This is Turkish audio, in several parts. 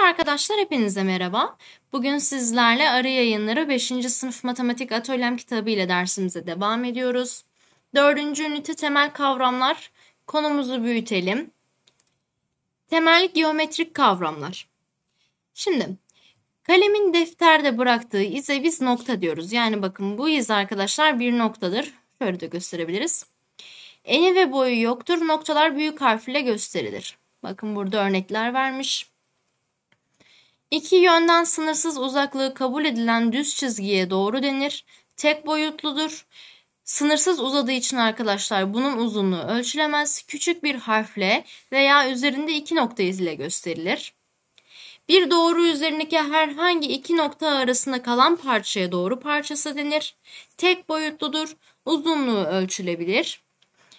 Evet arkadaşlar hepinize merhaba. Bugün sizlerle Arı Yayınları 5. Sınıf Matematik Atölyem kitabı ile dersimize devam ediyoruz. 4. ünite temel kavramlar konumuzu büyütelim. Temel geometrik kavramlar. Şimdi kalemin defterde bıraktığı ize biz nokta diyoruz. Yani bakın bu iz arkadaşlar bir noktadır. Şöyle de gösterebiliriz. Eni ve boyu yoktur. Noktalar büyük harfle gösterilir. Bakın burada örnekler vermiş. İki yönden sınırsız uzaklığı kabul edilen düz çizgiye doğru denir. Tek boyutludur. Sınırsız uzadığı için arkadaşlar bunun uzunluğu ölçülemez. Küçük bir harfle veya üzerinde iki nokta iziyle gösterilir. Bir doğru üzerindeki herhangi iki nokta arasında kalan parçaya doğru parçası denir. Tek boyutludur. Uzunluğu ölçülebilir.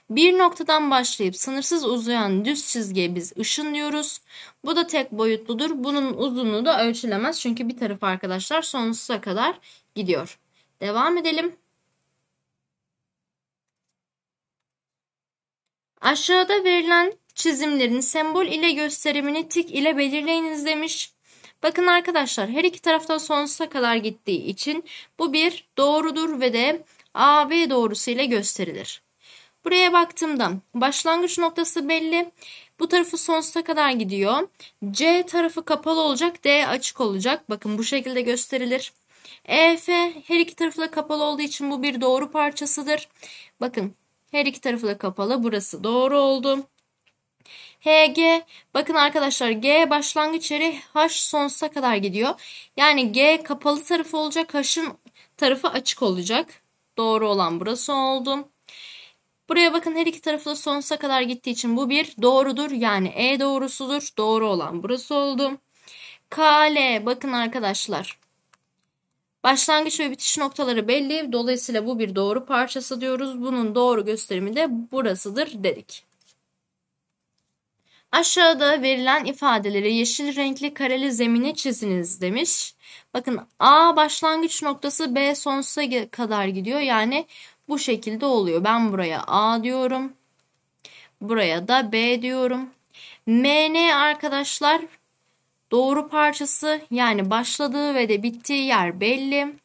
Bir noktadan başlayıp sınırsız uzayan düz çizgiye biz ışın diyoruz. Bu da tek boyutludur. Bunun uzunluğu da ölçülemez. Çünkü bir tarafı arkadaşlar sonsuza kadar gidiyor. Devam edelim. Aşağıda verilen çizimlerin sembol ile gösterimini tik ile belirleyiniz demiş. Bakın arkadaşlar her iki tarafta sonsuza kadar gittiği için bu bir doğrudur ve de AB doğrusu ile gösterilir. Buraya baktığımda başlangıç noktası belli. Bu tarafı sonsuza kadar gidiyor. C tarafı kapalı olacak, D açık olacak. Bakın bu şekilde gösterilir. EF her iki tarafı da kapalı olduğu için bu bir doğru parçasıdır. Bakın her iki tarafı da kapalı. Burası doğru oldu. HG bakın arkadaşlar G başlangıç yeri H sonsuza kadar gidiyor. Yani G kapalı tarafı olacak H'ın tarafı açık olacak. Doğru olan burası oldu. Buraya bakın her iki tarafı da sonsuza kadar gittiği için bu bir doğrudur. Yani E doğrusudur. Doğru olan burası oldu. KL bakın arkadaşlar. Başlangıç ve bitiş noktaları belli. Dolayısıyla bu bir doğru parçası diyoruz. Bunun doğru gösterimi de burasıdır dedik. Aşağıda verilen ifadeleri yeşil renkli kareli zemine çiziniz demiş. Bakın A başlangıç noktası B sonsuza kadar gidiyor. Yani bu şekilde oluyor. Ben buraya A diyorum. Buraya da B diyorum. MN arkadaşlar doğru parçası yani başladığı ve de bittiği yer belli.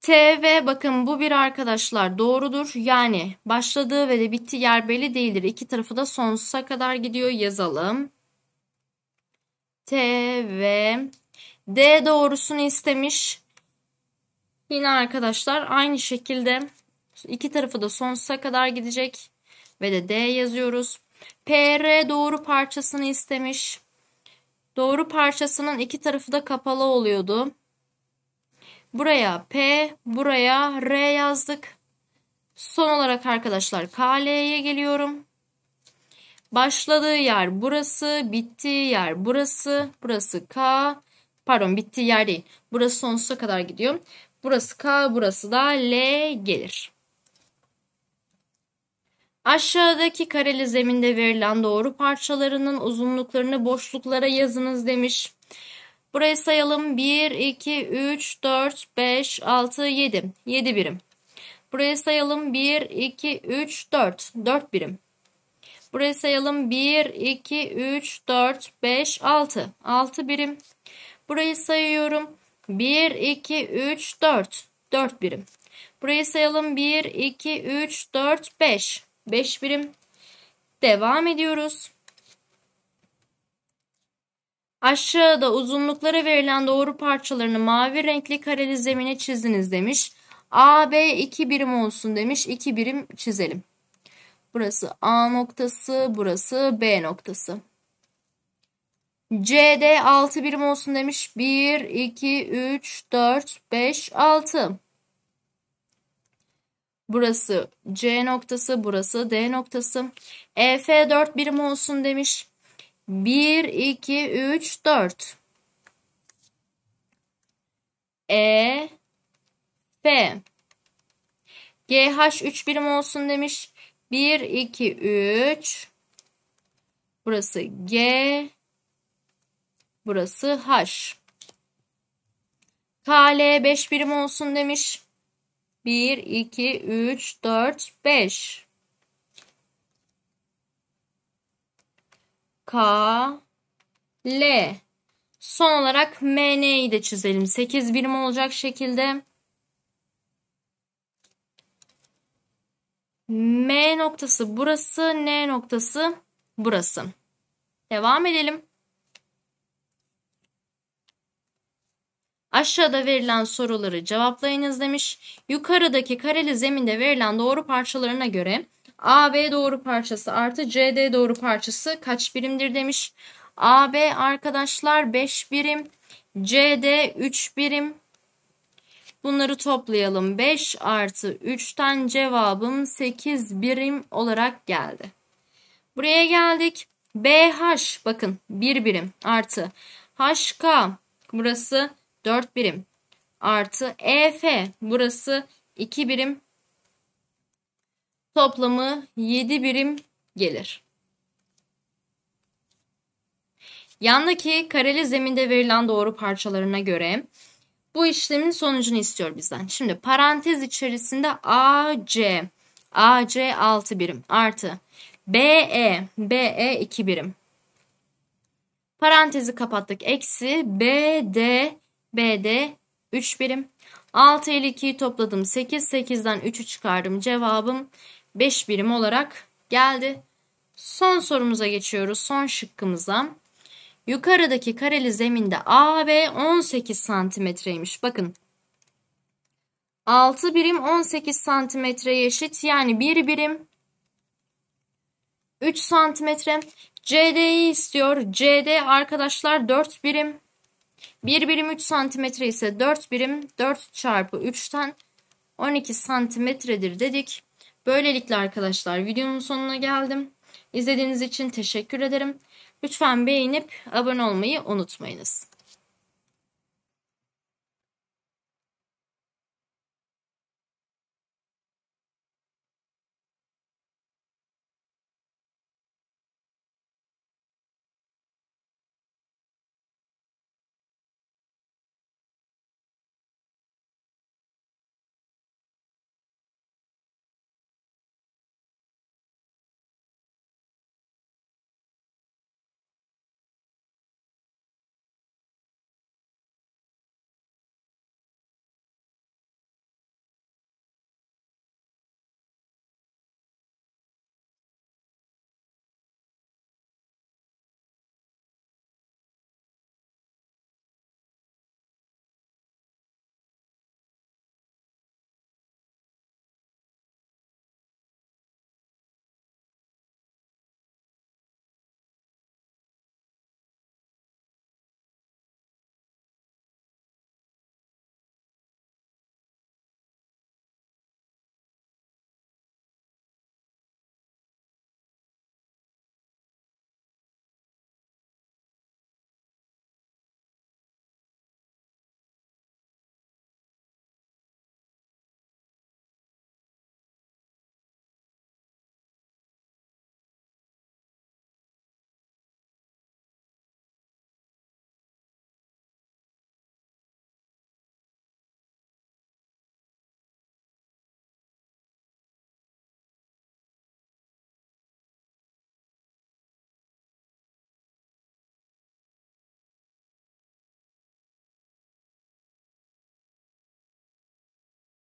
TV bakın bu bir arkadaşlar doğrudur. Yani başladığı ve de bittiği yer belli değildir. İki tarafı da sonsuza kadar gidiyor yazalım. TV D doğrusunu istemiş. Yine arkadaşlar aynı şekilde iki tarafı da sonsuza kadar gidecek. Ve de D yazıyoruz. PR doğru parçasını istemiş. Doğru parçasının iki tarafı da kapalı oluyordu. Buraya P, buraya R yazdık. Son olarak arkadaşlar KL'ye geliyorum. Başladığı yer burası, bittiği yer burası, burası K. Pardon bittiği yer değil. Burası sonsuza kadar gidiyor. Burası K, burası da L gelir. Aşağıdaki kareli zeminde verilen doğru parçalarının uzunluklarını boşluklara yazınız demiş. Burayı sayalım. 1, 2, 3, 4, 5, 6, 7. 7 birim. Burayı sayalım 1, 2, 3, 4. 4 birim. Burayı sayalım 1, 2, 3, 4, 5, 6. 6 birim. Burayı sayıyorum. 1, 2, 3, 4. 4 birim. Burayı sayalım. 1, 2, 3, 4, 5. 5 birim. Devam ediyoruz. Aşağıda uzunluklara verilen doğru parçalarını mavi renkli kareli zemine çiziniz demiş. A, B 2 birim olsun demiş. 2 birim çizelim. Burası A noktası, burası B noktası. CD 6 birim olsun demiş. 1, 2, 3, 4, 5, 6. Burası C noktası, burası D noktası. EF 4 birim olsun demiş. 1, 2, 3, 4. E, F. GH 3 birim olsun demiş. 1, 2, 3. Burası G, Burası H. KL 5 birim olsun demiş. 1, 2, 3, 4, 5. K, L. Son olarak MN'yi de çizelim. 8 birim olacak şekilde. M noktası burası, N noktası burası. Devam edelim. Aşağıda verilen soruları cevaplayınız demiş. Yukarıdaki kareli zeminde verilen doğru parçalarına göre AB doğru parçası artı CD doğru parçası kaç birimdir demiş. AB arkadaşlar 5 birim, CD 3 birim. Bunları toplayalım. 5 artı 3'ten cevabım 8 birim olarak geldi. Buraya geldik. BH bakın 1 birim artı HK burası 4 birim artı EF burası 2 birim toplamı 7 birim gelir. Yandaki kareli zeminde verilen doğru parçalarına göre bu işlemin sonucunu istiyor bizden. Şimdi parantez içerisinde AC, AC 6 birim artı BE, BE 2 birim. Parantezi kapattık. Eksi BD BD 3 birim. 6 ile 2'yi topladım 8. 8'den 3'ü çıkardım. Cevabım 5 birim olarak geldi. Son sorumuza geçiyoruz. Son şıkkımıza. Yukarıdaki kareli zeminde AB 18 santimetreymiş. Bakın 6 birim 18 santimetreye eşit yani 1 birim 3 santimetre. CD'yi istiyor. CD arkadaşlar 4 birim. 1 birim 3 santimetre ise 4 birim 4 çarpı 3'ten 12 santimetredir dedik. Böylelikle arkadaşlar videonun sonuna geldim. İzlediğiniz için teşekkür ederim. Lütfen beğenip abone olmayı unutmayınız.